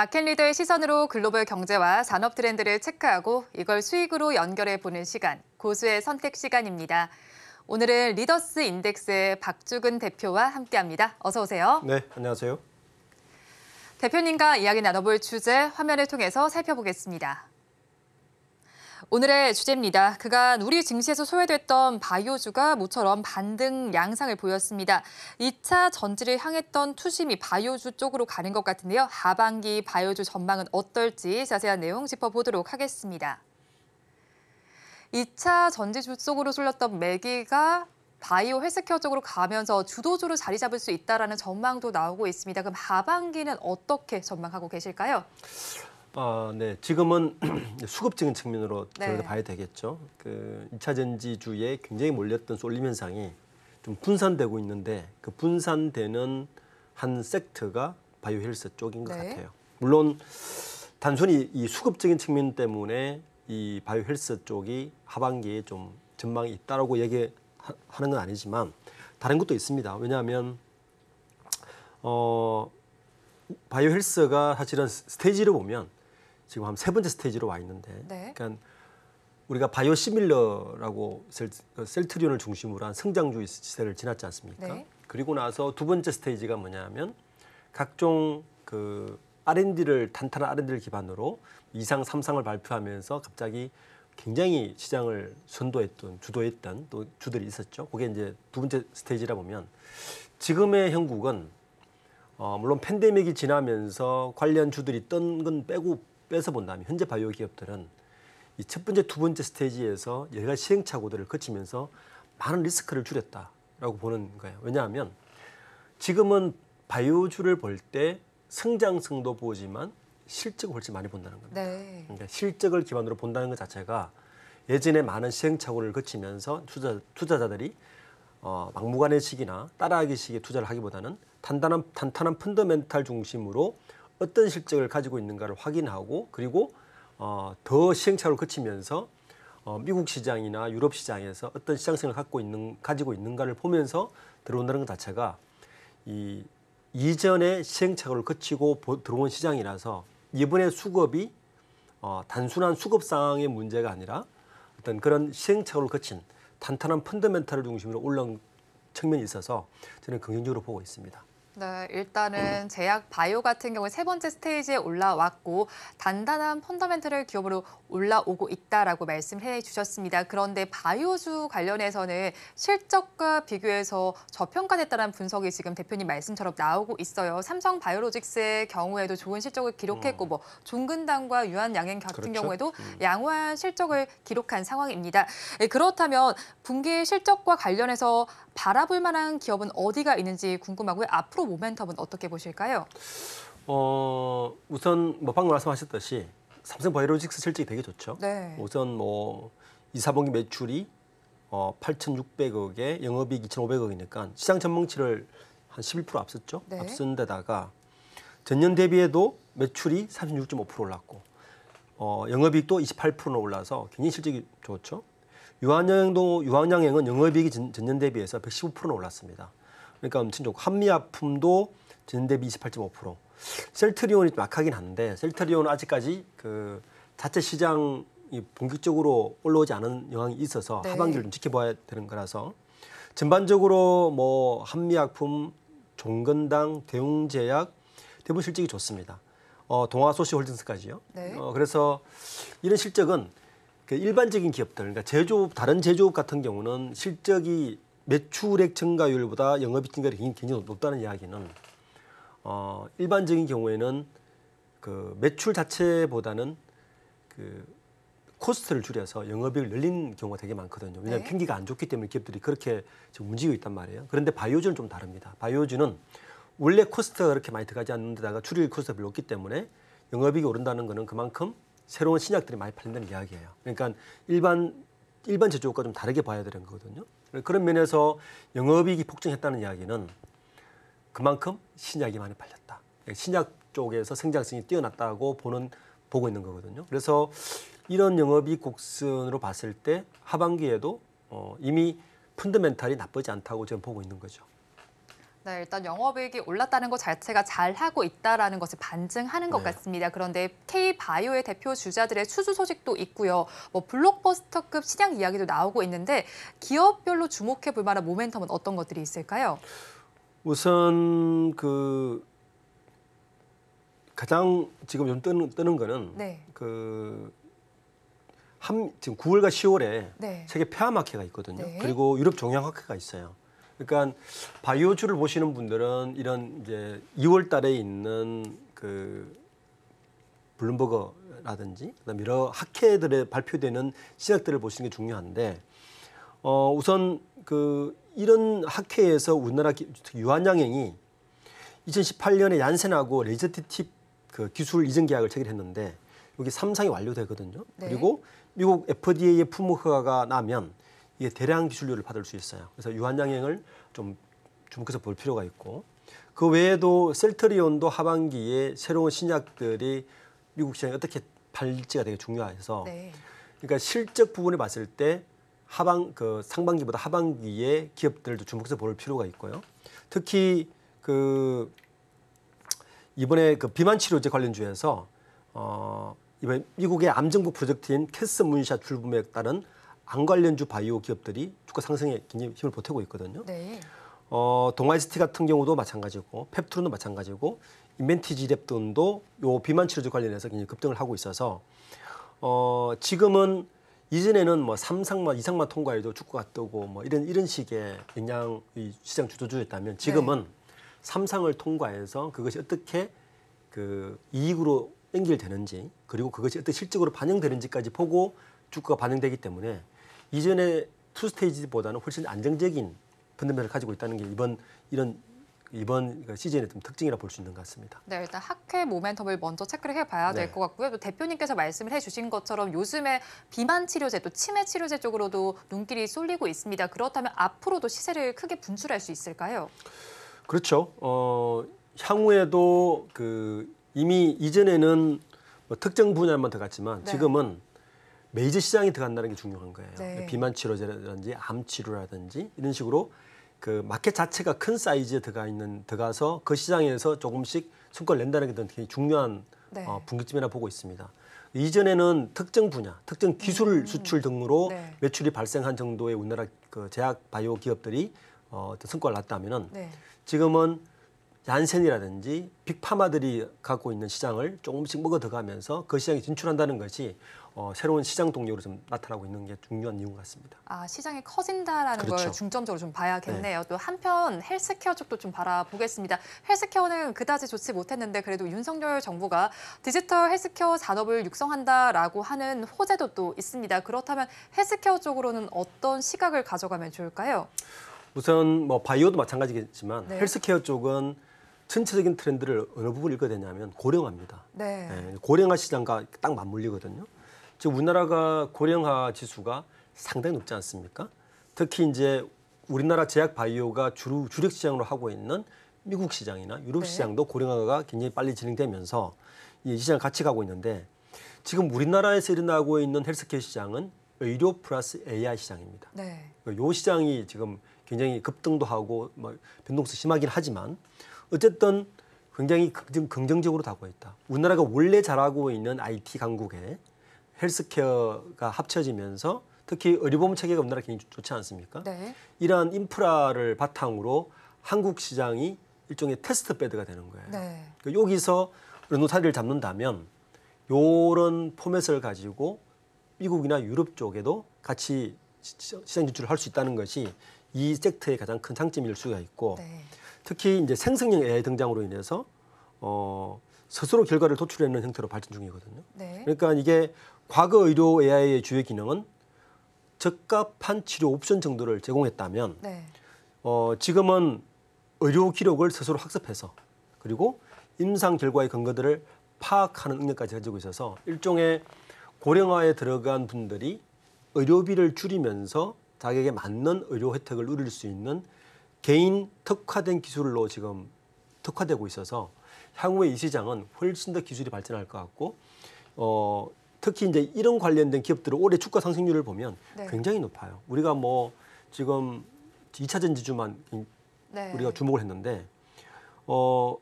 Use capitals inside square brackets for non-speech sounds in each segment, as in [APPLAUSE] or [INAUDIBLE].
마켓 리더의 시선으로 글로벌 경제와 산업 트렌드를 체크하고 이걸 수익으로 연결해 보는 시간, 고수의 선택 시간입니다. 오늘은 리더스 인덱스의 박주근 대표와 함께합니다. 어서 오세요. 네, 안녕하세요. 대표님과 이야기 나눠볼 주제 화면을 통해서 살펴보겠습니다. 오늘의 주제입니다. 그간 우리 증시에서 소외됐던 바이오주가 모처럼 반등 양상을 보였습니다. 2차 전지를 향했던 투심이 바이오주 쪽으로 가는 것 같은데요. 하반기 바이오주 전망은 어떨지 자세한 내용 짚어보도록 하겠습니다. 2차 전지주 쪽으로 쏠렸던 매기가 바이오 헬스케어 쪽으로 가면서 주도주로 자리 잡을 수 있다라는 전망도 나오고 있습니다. 그럼 하반기는 어떻게 전망하고 계실까요? 아, 네. 지금은 [CLEARS THROAT] 수급적인 측면으로 네. 봐야 되겠죠. 그 2차 전지주에 굉장히 몰렸던 쏠림 현상이 좀 분산되고 있는데 그 분산되는 한 섹터가 바이오 헬스 쪽인 것 네. 같아요. 물론 단순히 이 수급적인 측면 때문에 이 바이오 헬스 쪽이 하반기에 좀 전망이 있다라고 얘기하는 건 아니지만 다른 것도 있습니다. 왜냐하면 어 바이오 헬스가 사실은 스테이지를 보면 지금 한 세 번째 스테이지로 와 있는데 네. 그러니까 우리가 바이오시밀러라고 셀, 어, 트리온을 중심으로 한 성장주의 시대를 지났지 않습니까? 네. 그리고 나서 두 번째 스테이지가 뭐냐면 각종 그 R&D를 단탄한 R&D를 기반으로 이상 삼상을 발표하면서 갑자기 굉장히 시장을 선도했던 주도했던 또 주들이 있었죠. 그게 이제 두 번째 스테이지라 보면 지금의 형국은 어, 물론 팬데믹이 지나면서 관련 주들이 뜬건 빼고 빼서 본다면 현재 바이오 기업들은 이 첫 번째, 두 번째 스테이지에서 여러 가지 시행착오들을 거치면서 많은 리스크를 줄였다라고 보는 거예요. 왜냐하면 지금은 바이오주를 볼 때 성장성도 보지만 실적을 훨씬 많이 본다는 겁니다. 네. 그러니까 실적을 기반으로 본다는 것 자체가 예전에 많은 시행착오를 거치면서 투자, 투자자들이 어, 막무가내식이나 따라하기식의 투자를 하기보다는 단단한, 단단한 펀더멘탈 중심으로 어떤 실적을 가지고 있는가를 확인하고 그리고 어, 더 시행착오를 거치면서 어, 미국 시장이나 유럽 시장에서 어떤 시장성을 갖고 있는 가지고 있는가를 보면서 들어온다는 것 자체가 이 이전에 시행착오를 거치고 보, 들어온 시장이라서 이번에 수급이 어, 단순한 수급 상황의 문제가 아니라 어떤 그런 시행착오를 거친 탄탄한 펀더멘탈을 중심으로 올라온 측면이 있어서 저는 긍정적으로 보고 있습니다. 네, 일단은 제약 바이오 같은 경우 세 번째 스테이지에 올라왔고 단단한 펀더멘트를 기업으로 올라오고 있다라고 말씀해 주셨습니다. 그런데 바이오주 관련해서는 실적과 비교해서 저평가됐다는 분석이 지금 대표님 말씀처럼 나오고 있어요. 삼성 바이오로직스의 경우에도 좋은 실적을 기록했고 뭐 종근당과 유한양행 같은 그렇죠? 경우에도 음. 양호한 실적을 기록한 상황입니다. 예, 그렇다면 분기 실적과 관련해서 바라볼 만한 기업은 어디가 있는지 궁금하고요. 앞으로 모멘텀은 어떻게 보실까요? 어, 우선 뭐 방금 말씀하셨듯이 삼성 바이오로직스 실적이 되게 좋죠. 네. 우선 뭐 2, 4분기 매출이 어, 8,600억에 영업이익 2,500억이니까 시장 전망치를 한 11% 앞섰죠. 네. 앞선 데다가 전년 대비에도 매출이 36.5% 올랐고 어, 영업이익도 28%나 올라서 굉장히 실적이 좋죠. 유한여행도 유한양행은 영업이익이 전, 년 대비해서 115%는 올랐습니다. 그러니까 엄청 좋고 한미약품도 전년 대비 28.5%. 셀트리온이 좀 약하긴 한데 셀트리온은 아직까지 그 자체 시장이 본격적으로 올라오지 않은 영향이 있어서 네. 하반기를 좀 지켜봐야 되는 거라서 전반적으로 뭐 한미약품, 종근당 대웅제약 대부분 실적이 좋습니다. 어, 동아소시홀딩스까지요. 네. 어, 그래서 이런 실적은 그 일반적인 기업들, 그러니까 제조업, 다른 제조업 같은 경우는 실적이 매출액 증가율보다 영업이익 증가율이 굉장히 높다는 이야기는 어, 일반적인 경우에는 그 매출 자체보다는 그 코스트를 줄여서 영업이익을 늘린 경우가 되게 많거든요. 왜냐하면 네. 경기가 안 좋기 때문에 기업들이 그렇게 지금 움직이고 있단 말이에요. 그런데 바이오주는 좀 다릅니다. 바이오주는 원래 코스트가 그렇게 많이 들어가지 않는 데다가 줄일 코스트가 별로 없기 때문에 영업이익이 오른다는 거는 그만큼 새로운 신약들이 많이 발견된 이야기예요. 그러니까 일반 일반 제조업과 좀 다르게 봐야 되는 거거든요. 그런 면에서 영업이익이 폭증했다는 이야기는 그만큼 신약이 많이 팔렸다. 신약 쪽에서 생장성이 뛰어났다고 보는 보고 있는 거거든요. 그래서 이런 영업이익 곡선으로 봤을 때 하반기에도 어, 이미 펀드멘탈이 나쁘지 않다고 지금 보고 있는 거죠. 네, 일단 영업이익이 올랐다는 것 자체가 잘하고 있다는 것을 반증하는 것 네. 같습니다. 그런데 K바이오의 대표 주자들의 추수 소식도 있고요. 뭐 블록버스터급 시장 이야기도 나오고 있는데 기업별로 주목해 볼 만한 모멘텀은 어떤 것들이 있을까요? 우선 그 가장 지금 좀 뜨는, 뜨는 거는 네. 그 한, 지금 9월과 10월에 네. 세계 폐암학회가 있거든요. 네. 그리고 유럽 종양학회가 있어요. 그러니까 바이오주를 보시는 분들은 이런 이제 2월 달에 있는 그 블룸버거라든지 그다음에 여러 학회들의 발표되는 시작들을 보시는 게 중요한데 어 우선 그 이런 학회에서 우리나라 유한양행이 2018년에 얀센하고 레지티팁 그 기술 이전 계약을 체결했는데 여기 3상이 완료되거든요. 네. 그리고 미국 FDA의 품목 허가가 나면 이게 대량 기술료를 받을 수 있어요. 그래서 유한양행을 좀 주목해서 볼 필요가 있고 그 외에도 셀트리온도 하반기에 새로운 신약들이 미국 시장에 어떻게 팔지가 되게 중요해서 네. 그러니까 실적 부분에 봤을 때 하반 그 상반기보다 하반기에 기업들도 주목해서 볼 필요가 있고요. 특히 그 이번에 그 비만 치료제 관련주에서 어 이번 미국의 암정부 프로젝트인 캐스 문샷 출범에 따른 안 관련주 바이오 기업들이 주가 상승에 굉장히 힘을 보태고 있거든요. 네. 어, 동아이스티 같은 경우도 마찬가지고 펩트론도 마찬가지고 인벤티지랩돈도 요 비만 치료제 관련해서 굉장히 급등을 하고 있어서 어, 지금은 이전에는 뭐삼상만이상만 통과해도 주가가 뜨고 뭐 이런 이런 식의 영향 시장 주도주였다면 지금은 네. 3상을 통과해서 그것이 어떻게 그 이익으로 연결되는지 그리고 그것이 어떻게 실적으로 반영되는지까지 보고 주가가 반영되기 때문에 이전의 투 스테이지보다는 훨씬 안정적인 펀드멘을 가지고 있다는 게 이번 이런 이번 그 시즌의 좀 특징이라 볼 수 있는 것 같습니다. 네, 일단 학회 모멘텀을 먼저 체크를 해봐야 될것 네. 같고요. 또 대표님께서 말씀을 해주신 것처럼 요즘에 비만 치료제 또 치매 치료제 쪽으로도 눈길이 쏠리고 있습니다. 그렇다면 앞으로도 시세를 크게 분출할 수 있을까요? 그렇죠. 어, 향후에도 그 이미 이전에는 뭐 특정 분야만 들갔지만 네. 지금은 메이저시장에 들어간다는 게 중요한 거예요. 네. 그러니까 비만 치료제라든지 암 치료라든지 이런 식으로 그 마켓 자체가 큰 사이즈에 들어가 있는 들어가서 그 시장에서 조금씩 성과를 낸다는 게 굉장히 중요한 네. 어, 분기점이라 보고 있습니다. 이전에는 특정 분야, 특정 기술 음. 수출 등으로 네. 매출이 발생한 정도의 우리나라 그 제약 바이오 기업들이 어, 성과를 났다면은 네. 지금은 얀센이라든지 빅파마들이 갖고 있는 시장을 조금씩 먹어들어가면서 그 시장에 진출한다는 것이 어, 새로운 시장 동력으로 좀 나타나고 있는 게 중요한 이유 같습니다. 아 시장이 커진다라는 그렇죠. 걸 중점적으로 좀 봐야겠네요. 네. 또 한편 헬스케어 쪽도 좀 바라보겠습니다. 헬스케어는 그다지 좋지 못했는데 그래도 윤석열 정부가 디지털 헬스케어 산업을 육성한다라고 하는 호재도 또 있습니다. 그렇다면 헬스케어 쪽으로는 어떤 시각을 가져가면 좋을까요? 우선 뭐 바이오도 마찬가지겠지만 네. 헬스케어 쪽은 전체적인 트렌드를 어느 부분 읽어야되냐면 고령화입니다. 네. 네, 고령화 시장과 딱 맞물리거든요. 지금 우리나라가 고령화 지수가 상당히 높지 않습니까? 특히 이제 우리나라 제약 바이오가 주로 주력 시장으로 하고 있는 미국 시장이나 유럽 네. 시장도 고령화가 굉장히 빨리 진행되면서 이 시장 같이 가고 있는데 지금 우리나라에서 일어나고 있는 헬스케어 시장은 의료 플러스 AI 시장입니다. 네. 요 시장이 지금 굉장히 급등도 하고 뭐 변동성 심하긴 하지만 어쨌든 굉장히 긍정, 적으로 다가있다. 우리나라가 원래 잘하고 있는 IT 강국에 헬스케어가 합쳐지면서 특히 의료보험 체계가 우리나라 굉장히 좋지 않습니까? 네. 이러한 인프라를 바탕으로 한국 시장이 일종의 테스트 배드가 되는 거예요. 네. 그러니까 여기서 르노타리를 잡는다면 요런 포맷을 가지고 미국이나 유럽 쪽에도 같이 시장 진출을 할 수 있다는 것이 이 섹터의 가장 큰 장점일 수가 있고 네. 특히 이제 생성형 AI 등장으로 인해서 어, 스스로 결과를 도출하는 형태로 발전 중이거든요. 네. 그러니까 이게 과거 의료 AI의 주요 기능은 적합한 치료 옵션 정도를 제공했다면 네. 어, 지금은 의료 기록을 스스로 학습해서 그리고 임상 결과의 근거들을 파악하는 능력까지 가지고 있어서 일종의 고령화에 들어간 분들이 의료비를 줄이면서 자기에게 맞는 의료 혜택을 누릴 수 있는 개인 특화된 기술로 지금 특화되고 있어서 향후에 이 시장은 훨씬 더 기술이 발전할 것 같고 어, 특히 이제 이런 관련된 기업들은 올해 주가 상승률을 보면 네. 굉장히 높아요. 우리가 뭐 지금 2차 전지주만 네. 우리가 주목을 했는데 어,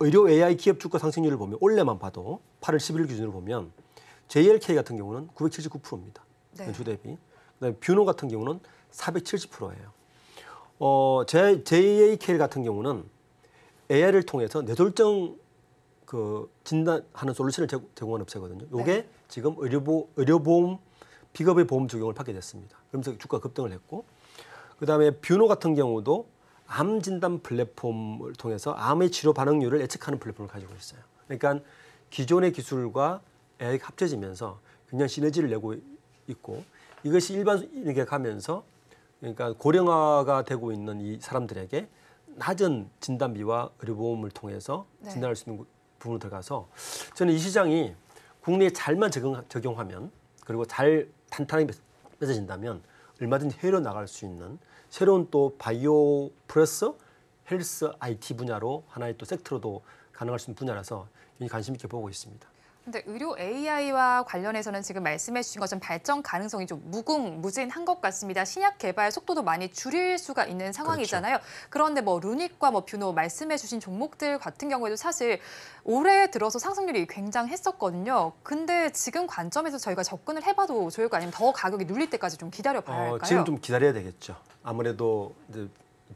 의료 AI 기업 주가 상승률을 보면 올해만 봐도 8월 10일 기준으로 보면 JLK 같은 경우는 979%입니다. 네. 주 대비. 그다음에 뷰노 같은 경우는 470%예요. 어, JAKL 같은 경우는 AI를 통해서 뇌졸중 그 진단하는 솔루션을 제공한 업체거든요. 이게 네. 지금 의료보, 의료보험 비급의 보험 적용을 받게 됐습니다. 그러면서 주가 급등을 했고 그다음에 뷰노 같은 경우도 암 진단 플랫폼을 통해서 암의 치료 반응률을 예측하는 플랫폼을 가지고 있어요. 그러니까 기존의 기술과 AI 합쳐지면서 굉장히 시너지를 내고 있고 이것이 일반이렇게 가면서 그러니까 고령화가 되고 있는 이 사람들에게 낮은 진단비와 의료보험을 통해서 네. 진단할 수 있는 부분으로 들어가서 저는 이 시장이 국내에 잘만 적용, 하면 그리고 잘 탄탄하게 맺어진다면 얼마든지 해외로 나갈 수 있는 새로운 또 바이오 플러스 헬스 IT 분야로 하나의 또 섹터로도 가능할 수 있는 분야라서 굉장히 관심 있게 보고 있습니다. 근데 의료 AI와 관련해서는 지금 말씀해 주신 것처럼 발전 가능성이 좀 무궁무진한 것 같습니다. 신약 개발 속도도 많이 줄일 수가 있는 상황이잖아요. 그렇죠. 그런데뭐 루닉과 뭐 뷰노 말씀해 주신 종목들 같은 경우에도 사실 올해 들어서 상승률이 굉장했었거든요. 근데 지금 관점에서 저희가 접근을 해봐도 좋을 거 아니면 더 가격이 눌릴 때까지 좀 기다려봐야 어, 할까요? 어, 지금 좀 기다려야 되겠죠. 아무래도 이제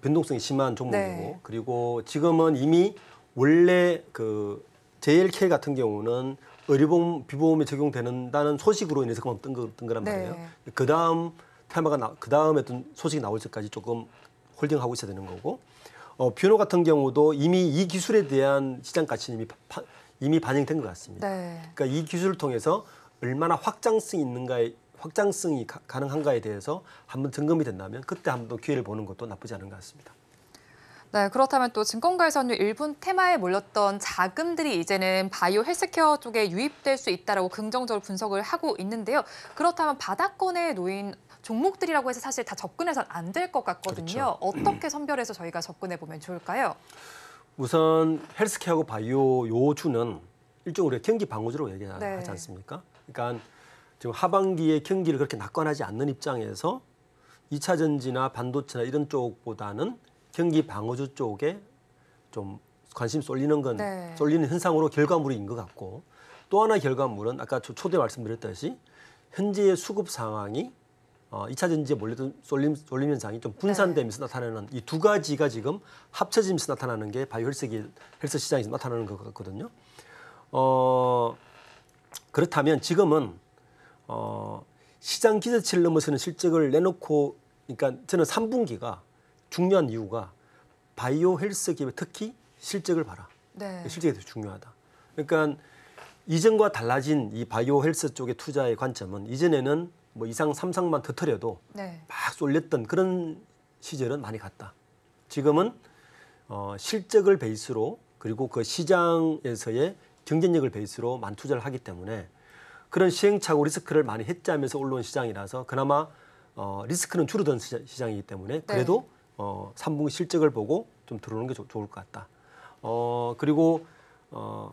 변동성이 심한 종목이고 네. 그리고 지금은 이미 원래 그 JLK 같은 경우는 의료보험 비보험에 적용된다는 소식으로 인해서 그만 뜬, 거란 네. 말이에요. 네. 그 다음 테마가 그 다음에 또 소식이 나올 때까지 조금 홀딩하고 있어야 되는 거고 어, 피노 같은 경우도 이미 이 기술에 대한 시장 가치는 이미, 파, 이미 반영된 것 같습니다. 네. 그러니까 이 기술을 통해서 얼마나 확장성이 있는가에 확장성이 가, 능한가에 대해서 한번 점검이 된다면 그때 한번 기회를 보는 것도 나쁘지 않은 것 같습니다. 네, 그렇다면 또 증권가에서는 일본 테마에 몰렸던 자금들이 이제는 바이오 헬스케어 쪽에 유입될 수 있다라고 긍정적으로 분석을 하고 있는데요. 그렇다면 바닥권에 놓인 종목들이라고 해서 사실 다 접근해선 안될 것 같거든요. 그렇죠. 어떻게 선별해서 저희가 접근해 보면 좋을까요? 우선 헬스케어하고 바이오 요주는 일종의 우리가 경기 방어주라고 얘기하지 네. 않습니까? 그러니까 지금 하반기에 경기를 그렇게 낙관하지 않는 입장에서 이차 전지나 반도체나 이런 쪽보다는 경기 방어주 쪽에 좀 관심 쏠리는 건 네. 쏠리는 현상으로 결과물인 것 같고 또 하나 결과물은 아까 초대 말씀드렸듯이 현재의 수급 상황이 어, 2차 전지에 몰렸던 쏠림, 쏠림 현상이 좀 분산되면서 네. 나타나는 이 두 가지가 지금 합쳐지면서 나타나는 게 바이오 헬스기, 헬스 시장에서 나타나는 것 같거든요. 어, 그렇다면 지금은 어, 시장 기대치를 넘어서는 실적을 내놓고 그러니까 저는 3분기가 중요한 이유가 바이오 헬스 기업의 특히 실적을 봐라. 네. 실적이 더 중요하다. 그러니까 이전과 달라진 이 바이오 헬스 쪽의 투자의 관점은 이전에는 뭐 이상 삼상만 터트려도 네. 막 쏠렸던 그런 시절은 많이 갔다. 지금은 어, 실적을 베이스로 그리고 그 시장에서의 경쟁력을 베이스로 만 투자를 하기 때문에 그런 시행착오 리스크를 많이 해자면서 올라온 시장이라서 그나마 어, 리스크는 줄어든 시장이기 때문에 네. 그래도 네. 어, 3분기 실적을 보고 좀 들어오는 게 조, 좋을 것 같다. 어, 그리고 어,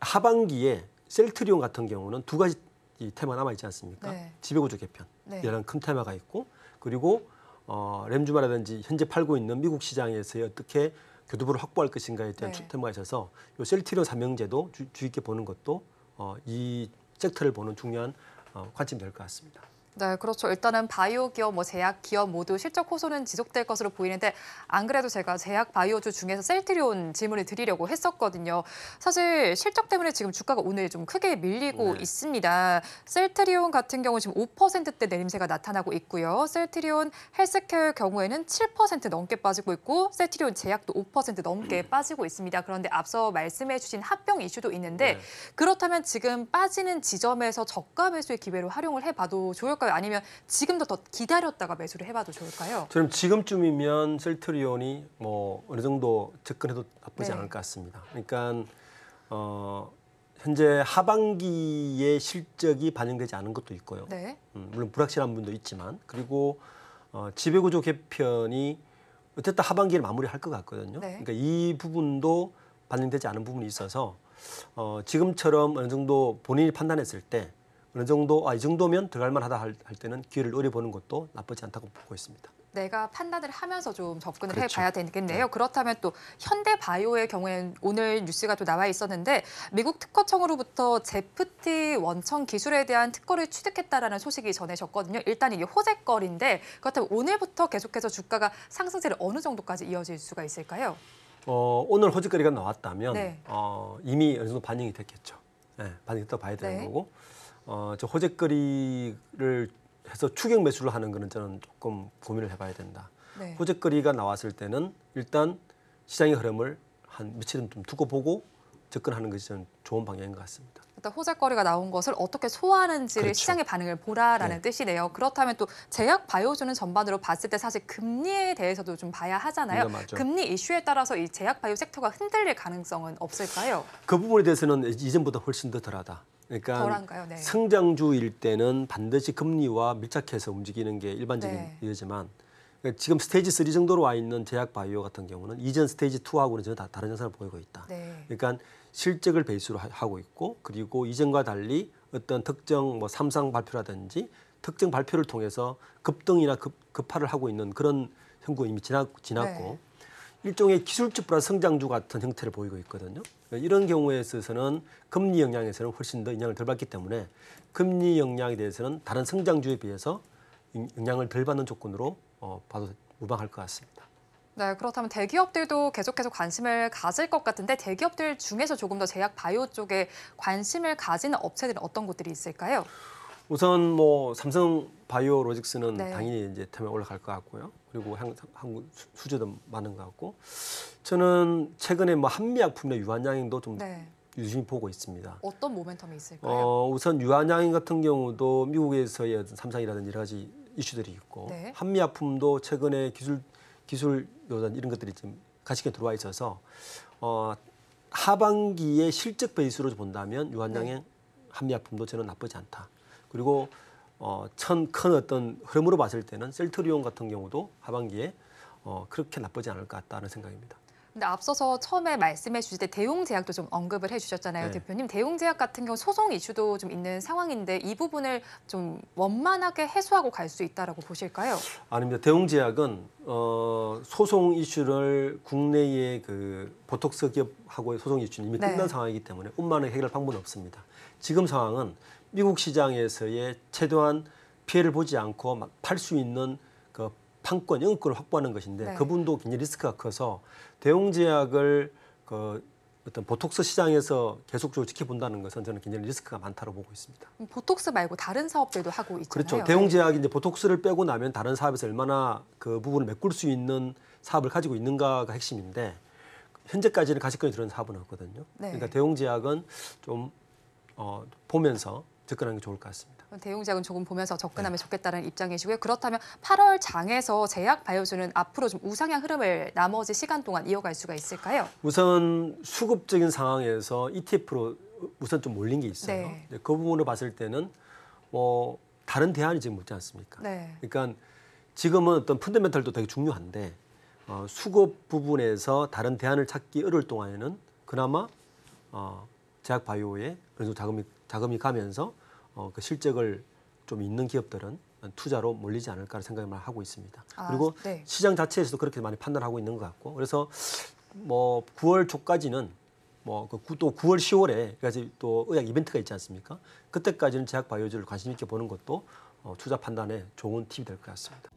하반기에 셀트리온 같은 경우는 두 가지 이 테마 남아 있지 않습니까? 네. 지배구조 개편 네. 이런 큰 테마가 있고 그리고 어, 램주마라든지 현재 팔고 있는 미국 시장에서 어떻게 교두보를 확보할 것인가에 대한 네. 테마가 있어서 요 셀트리온 삼형제도 주, 주의 깊게 보는 것도 어, 이 섹터를 보는 중요한 어, 관점이 될 것 같습니다. 네, 그렇죠. 일단은 바이오 기업, 뭐 제약 기업 모두 실적 호소는 지속될 것으로 보이는데 안 그래도 제가 제약 바이오주 중에서 셀트리온 질문을 드리려고 했었거든요. 사실 실적 때문에 지금 주가가 오늘 좀 크게 밀리고 네. 있습니다. 셀트리온 같은 경우 지금 5%대 내림세가 나타나고 있고요. 셀트리온 헬스케어 경우에는 7% 넘게 빠지고 있고 셀트리온 제약도 5% 넘게 음. 빠지고 있습니다. 그런데 앞서 말씀해 주신 합병 이슈도 있는데 네. 그렇다면 지금 빠지는 지점에서 저가 매수의 기회로 활용을 해봐도 좋을까요? 할까요? 아니면 지금도 더 기다렸다가 매수를 해봐도 좋을까요? 저는 지금쯤이면 셀트리온이 뭐 어느 정도 접근해도 나쁘지 네. 않을 것 같습니다. 그러니까 어, 현재 하반기의 실적이 반영되지 않은 것도 있고요. 네. 음, 물론 불확실한 분도 있지만 그리고 어, 지배구조 개편이 어쨌든 하반기를 마무리할 것 같거든요. 네. 그러니까 이 부분도 반영되지 않은 부분이 있어서 어, 지금처럼 어느 정도 본인이 판단했을 때 어느 정도 아, 이 정도면 들어갈 만하다 할, 할 때는 기회를 노려보는 것도 나쁘지 않다고 보고 있습니다. 내가 판단을 하면서 좀 접근을 그렇죠. 해봐야 되겠네요. 네. 그렇다면 또 현대바이오의 경우엔 오늘 뉴스가 또 나와 있었는데 미국 특허청으로부터 제프티 원천 기술에 대한 특허를 취득했다라는 소식이 전해졌거든요. 일단 이게 호재거리인데 그렇다면 오늘부터 계속해서 주가가 상승세를 어느 정도까지 이어질 수가 있을까요? 어, 오늘 호재거리가 나왔다면 네. 어, 이미 어느 정도 반영이 됐겠죠. 네, 반영됐다 봐야 되는 네. 거고. 어, 저 호재거리를 해서 추격 매수를 하는 거는 저는 조금 고민을 해봐야 된다. 네. 호재거리가 나왔을 때는 일단 시장의 흐름을 한 며칠은 좀 두고 보고 접근하는 것이 저는 좋은 방향인 것 같습니다. 일단 호재거리가 나온 것을 어떻게 소화하는지를 그렇죠. 시장의 반응을 보라라는 네. 뜻이네요. 그렇다면 또 제약 바이오주는 전반으로 봤을 때 사실 금리에 대해서도 좀 봐야 하잖아요. 네, 금리 이슈에 따라서 이 제약 바이오 섹터가 흔들릴 가능성은 없을까요? 그 부분에 대해서는 이전보다 훨씬 더 덜하다. 그러니까 덜한가요? 네. 성장주일 때는 반드시 금리와 밀착해서 움직이는 게 일반적인 네. 이유지만 그러니까 지금 스테이지 3 정도로 와 있는 제약 바이오 같은 경우는 이전 스테이지 2하고는 전혀 다, 다른 현상을 보이고 있다. 네. 그러니까 실적을 베이스로 하고 있고 그리고 이전과 달리 어떤 특정 뭐 삼상 발표라든지 특정 발표를 통해서 급등이나 급, 급파를 하고 있는 그런 형국은 이미 지나, 지났고 네. 일종의 기술주 플러스 성장주 같은 형태를 보이고 있거든요. 이런 경우에 있어서는 금리 영향에서는 훨씬 더 영향을 덜 받기 때문에 금리 영향에 대해서는 다른 성장주에 비해서 영향을 덜 받는 조건으로 어, 봐도 무방할 것 같습니다. 네, 그렇다면 대기업들도 계속해서 관심을 가질 것 같은데 대기업들 중에서 조금 더 제약 바이오 쪽에 관심을 가지 업체들은 어떤 곳들이 있을까요? 우선 뭐 삼성 바이오로직스는 네. 당연히 이제 태에 올라갈 것 같고요. 그리고 한, 한국 수주도 많은 것 같고 저는 최근에 뭐 한미약품의 유한양행도 좀 네. 유심히 보고 있습니다. 어떤 모멘텀이 있을까요? 어, 우선 유한양행 같은 경우도 미국에서의 삼성이라든지 여러 가지 이슈들이 있고 네. 한미약품도 최근에 기술 기술 요단 이런 것들이 좀 가시게 들어와 있어서 어, 하반기에 실적 베이스로 본다면 유한양행 네. 한미약품도 저는 나쁘지 않다. 그리고 어, 천큰 어떤 흐름으로 봤을 때는 셀트리온 같은 경우도 하반기에 어, 그렇게 나쁘지 않을 것 같다는 생각입니다. 근데 앞서서 처음에 말씀해 주실 때 대웅제약도 좀 언급을 해주셨잖아요, 네. 대표님. 대웅제약 같은 경우 소송 이슈도 좀 있는 상황인데 이 부분을 좀 원만하게 해소하고 갈 수 있다라고 보실까요? 아닙니다. 대웅제약은 어, 소송 이슈를 국내의 그 보톡스 기업하고의 소송 이슈는 이미 네. 끝난 상황이기 때문에 운만하해결 방법은 없습니다. 지금 상황은 미국 시장에서의 최대한 피해를 보지 않고 팔 수 있는 그 판권, 영권을 업 확보하는 것인데 네. 그분도 굉장히 리스크가 커서 대형제약을 그 어떤 보톡스 시장에서 계속적으로 지켜본다는 것은 저는 굉장히 리스크가 많다고 보고 있습니다. 음, 보톡스 말고 다른 사업들도 하고 있잖아요. 그렇죠. 대형제약이 이제 보톡스를 빼고 나면 다른 사업에서 얼마나 그 부분을 메꿀 수 있는 사업을 가지고 있는가가 핵심인데 현재까지는 가시권이 들은 사업은 없거든요. 네. 그러니까 대형제약은 좀 어, 보면서 접근하는 게 좋을 것 같습니다. 대용작은 조금 보면서 접근하면 네. 좋겠다는 입장이시고요. 그렇다면 8월 장에서 제약 바이오주는 앞으로 좀 우상향 흐름을 나머지 시간 동안 이어갈 수가 있을까요? 우선 수급적인 상황에서 ETF로 우선 좀 몰린 게 있어요. 네. 그 부분을 봤을 때는 뭐 다른 대안이 지금 없지 않습니까? 네. 그러니까 지금은 어떤 펀드멘털도 되게 중요한데 어, 수급 부분에서 다른 대안을 찾기 어려울 동안에는 그나마 어, 제약 바이오의 그래서 자금이 자금이 가면서 어, 그 실적을 좀 있는 기업들은 투자로 몰리지 않을까 생각을 하고 있습니다. 아, 그리고 네. 시장 자체에서도 그렇게 많이 판단하고 있는 것 같고 그래서 뭐 9월 초까지는 뭐또 그 9월 10월에까지 또 의학 이벤트가 있지 않습니까? 그때까지는 제약 바이오즈를 관심 있게 보는 것도 어, 투자 판단에 좋은 팁이 될 것 같습니다.